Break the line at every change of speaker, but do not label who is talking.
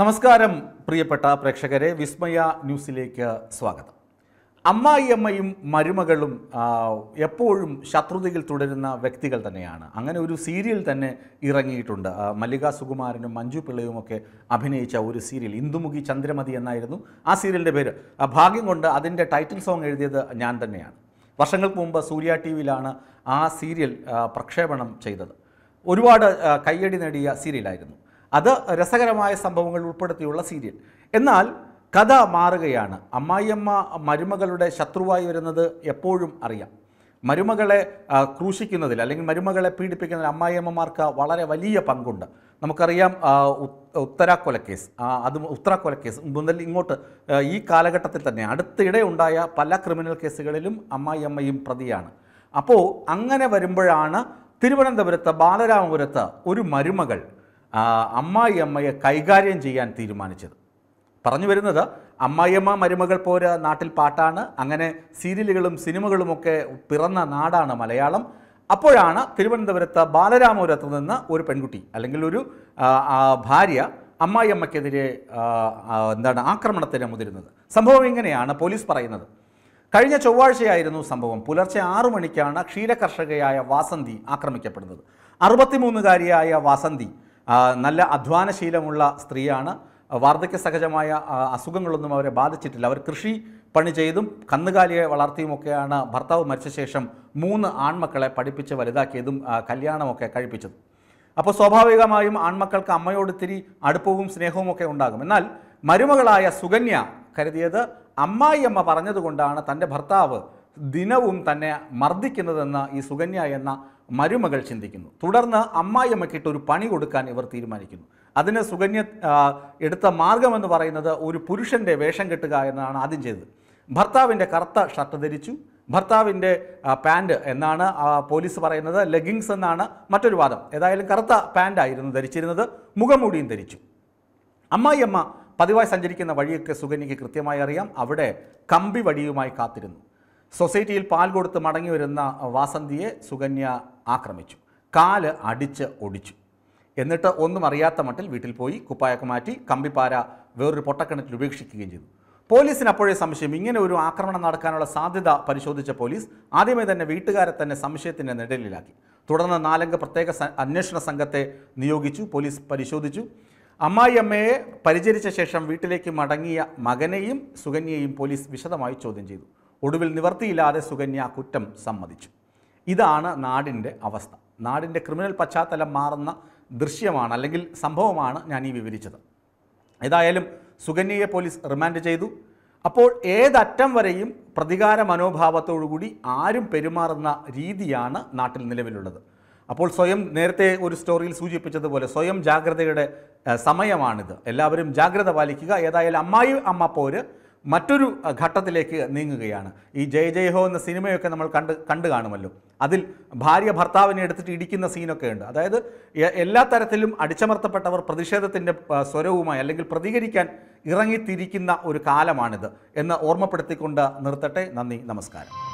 നമസ്കാരം പ്രിയപ്പെട്ട പ്രേക്ഷകരെ വിസ്മയ ന്യൂസിലേക്ക് സ്വാഗതം അമ്മായിയമ്മയും മരുമകളും എപ്പോഴും ശത്രുതയിൽ തുടരുന്ന വ്യക്തികൾ തന്നെയാണ് അങ്ങനെ ഒരു സീരിയൽ തന്നെ ഇറങ്ങിയിട്ടുണ്ട് മല്ലിക സുകുമാരനും മഞ്ജു പിള്ളയുമൊക്കെ അഭിനയിച്ച ഒരു സീരിയൽ ഇന്ദുമുഖി ചന്ദ്രമതി എന്നായിരുന്നു ആ സീരിയലിൻ്റെ പേര് ഭാഗ്യം കൊണ്ട് അതിൻ്റെ ടൈറ്റിൽ സോങ് എഴുതിയത് ഞാൻ തന്നെയാണ് വർഷങ്ങൾക്ക് മുമ്പ് സൂര്യ ടി വിയിലാണ് ആ സീരിയൽ പ്രക്ഷേപണം ചെയ്തത് ഒരുപാട് കയ്യടി നേടിയ സീരിയലായിരുന്നു അത് രസകരമായ സംഭവങ്ങൾ ഉൾപ്പെടുത്തിയുള്ള സീരിയൽ എന്നാൽ കഥ മാറുകയാണ് അമ്മായിയമ്മ മരുമകളുടെ ശത്രുവായി വരുന്നത് എപ്പോഴും അറിയാം മരുമകളെ ക്രൂശിക്കുന്നതിൽ അല്ലെങ്കിൽ മരുമകളെ പീഡിപ്പിക്കുന്നതിൽ അമ്മായിയമ്മമാർക്ക് വളരെ വലിയ പങ്കുണ്ട് നമുക്കറിയാം ഉത്തരാക്കൊലക്കേസ് അത് ഉത്തരാക്കൊലക്കേസ് മുതൽ ഇങ്ങോട്ട് ഈ കാലഘട്ടത്തിൽ തന്നെ അടുത്തിടെ ഉണ്ടായ പല ക്രിമിനൽ കേസുകളിലും അമ്മായിയമ്മയും പ്രതിയാണ് അപ്പോൾ അങ്ങനെ വരുമ്പോഴാണ് തിരുവനന്തപുരത്ത് ബാലരാമപുരത്ത് ഒരു മരുമകൾ അമ്മായി അമ്മയെ കൈകാര്യം ചെയ്യാൻ തീരുമാനിച്ചത് പറഞ്ഞു വരുന്നത് അമ്മായിയമ്മ മരുമകൾ പോര നാട്ടിൽ പാട്ടാണ് അങ്ങനെ സീരിയലുകളും സിനിമകളുമൊക്കെ പിറന്ന നാടാണ് മലയാളം അപ്പോഴാണ് തിരുവനന്തപുരത്ത് ബാലരാമപുരത്ത് നിന്ന് ഒരു പെൺകുട്ടി അല്ലെങ്കിൽ ഒരു ഭാര്യ അമ്മായിയമ്മയ്ക്കെതിരെ എന്താണ് ആക്രമണത്തിന് മുതിരുന്നത് സംഭവം ഇങ്ങനെയാണ് പോലീസ് പറയുന്നത് കഴിഞ്ഞ ചൊവ്വാഴ്ചയായിരുന്നു സംഭവം പുലർച്ചെ ആറു മണിക്കാണ് ക്ഷീരകർഷകയായ വാസന്തി ആക്രമിക്കപ്പെടുന്നത് അറുപത്തിമൂന്നുകാരിയായ വാസന്തി നല്ല അധ്വാനശീലമുള്ള സ്ത്രീയാണ് വാർദ്ധക്യ സഹജമായ അസുഖങ്ങളൊന്നും അവരെ ബാധിച്ചിട്ടില്ല അവർ കൃഷി പണി ചെയ്തും കന്നുകാലിയെ വളർത്തിയുമൊക്കെയാണ് ഭർത്താവ് മരിച്ച ശേഷം മൂന്ന് ആൺമക്കളെ പഠിപ്പിച്ച് വലുതാക്കിയതും കല്യാണമൊക്കെ കഴിപ്പിച്ചത് അപ്പോൾ സ്വാഭാവികമായും ആൺമക്കൾക്ക് അമ്മയോട് ഇത്തിരി അടുപ്പവും സ്നേഹവും ഒക്കെ ഉണ്ടാകും എന്നാൽ മരുമകളായ സുകന്യ കരുതിയത് അമ്മായിയമ്മ പറഞ്ഞതുകൊണ്ടാണ് തൻ്റെ ഭർത്താവ് ദിനവും തന്നെ മർദ്ദിക്കുന്നതെന്ന് ഈ സുകന്യ എന്ന മരുമകൾ ചിന്തിക്കുന്നു തുടർന്ന് അമ്മായിയമ്മക്കിട്ട് ഒരു പണി കൊടുക്കാൻ ഇവർ തീരുമാനിക്കുന്നു അതിന് സുകന്യ എടുത്ത മാർഗമെന്ന് പറയുന്നത് ഒരു പുരുഷൻ്റെ വേഷം കെട്ടുക എന്നാണ് ആദ്യം ചെയ്തത് ഭർത്താവിൻ്റെ കറുത്ത ഷർട്ട് ധരിച്ചു ഭർത്താവിൻ്റെ പാൻറ് എന്നാണ് പോലീസ് പറയുന്നത് ലെഗിങ്സ് എന്നാണ് മറ്റൊരു വാദം ഏതായാലും കറുത്ത ആയിരുന്നു ധരിച്ചിരുന്നത് മുഖമൂടിയും ധരിച്ചു അമ്മായിയമ്മ പതിവായി സഞ്ചരിക്കുന്ന വഴിയൊക്കെ സുകന്യയ്ക്ക് കൃത്യമായി അറിയാം അവിടെ കമ്പി വടിയുമായി കാത്തിരുന്നു സൊസൈറ്റിയിൽ പാൽ കൊടുത്ത് മടങ്ങി വരുന്ന വാസന്തിയെ സുകന്യ ആക്രമിച്ചു കാല് അടിച്ച് ഒടിച്ചു എന്നിട്ട് ഒന്നും അറിയാത്ത മട്ടിൽ വീട്ടിൽ പോയി കുപ്പായൊക്കെ മാറ്റി കമ്പിപ്പാര വേറൊരു പൊട്ടക്കിണറ്റിൽ ഉപേക്ഷിക്കുകയും ചെയ്തു പോലീസിന് അപ്പോഴേ സംശയം ഇങ്ങനെ ഒരു ആക്രമണം നടക്കാനുള്ള സാധ്യത പരിശോധിച്ച പോലീസ് ആദ്യമേ തന്നെ വീട്ടുകാരെ തന്നെ സംശയത്തിൻ്റെ നിഴലിലാക്കി തുടർന്ന് നാലംഗ പ്രത്യേക അന്വേഷണ സംഘത്തെ നിയോഗിച്ചു പോലീസ് പരിശോധിച്ചു അമ്മായിയമ്മയെ പരിചരിച്ച ശേഷം വീട്ടിലേക്ക് മടങ്ങിയ മകനെയും സുകന്യയെയും പോലീസ് വിശദമായി ചോദ്യം ചെയ്തു ഒടുവിൽ നിവർത്തിയില്ലാതെ സുകന്യ കുറ്റം സമ്മതിച്ചു ഇതാണ് നാടിൻ്റെ അവസ്ഥ നാടിൻ്റെ ക്രിമിനൽ പശ്ചാത്തലം മാറുന്ന ദൃശ്യമാണ് അല്ലെങ്കിൽ സംഭവമാണ് ഞാൻ ഈ വിവരിച്ചത് ഏതായാലും സുകന്യയെ പോലീസ് റിമാൻഡ് ചെയ്തു അപ്പോൾ ഏതറ്റം വരെയും പ്രതികാര മനോഭാവത്തോടുകൂടി ആരും പെരുമാറുന്ന രീതിയാണ് നാട്ടിൽ നിലവിലുള്ളത് അപ്പോൾ സ്വയം നേരത്തെ ഒരു സ്റ്റോറിയിൽ സൂചിപ്പിച്ചതുപോലെ സ്വയം ജാഗ്രതയുടെ സമയമാണിത് എല്ലാവരും ജാഗ്രത പാലിക്കുക ഏതായാലും അമ്മായി അമ്മ പോര് മറ്റൊരു ഘട്ടത്തിലേക്ക് നീങ്ങുകയാണ് ഈ ജയ ജയ ഹോ എന്ന സിനിമയൊക്കെ നമ്മൾ കണ്ട് കണ്ടു കാണുമല്ലോ അതിൽ ഭാര്യ ഭർത്താവിനെ എടുത്തിട്ട് ഇടിക്കുന്ന സീനൊക്കെ ഉണ്ട് അതായത് എല്ലാ തരത്തിലും അടിച്ചമർത്തപ്പെട്ടവർ പ്രതിഷേധത്തിൻ്റെ സ്വരവുമായി അല്ലെങ്കിൽ പ്രതികരിക്കാൻ ഇറങ്ങിത്തിരിക്കുന്ന ഒരു കാലമാണിത് എന്ന് ഓർമ്മപ്പെടുത്തിക്കൊണ്ട് നിർത്തട്ടെ നന്ദി നമസ്കാരം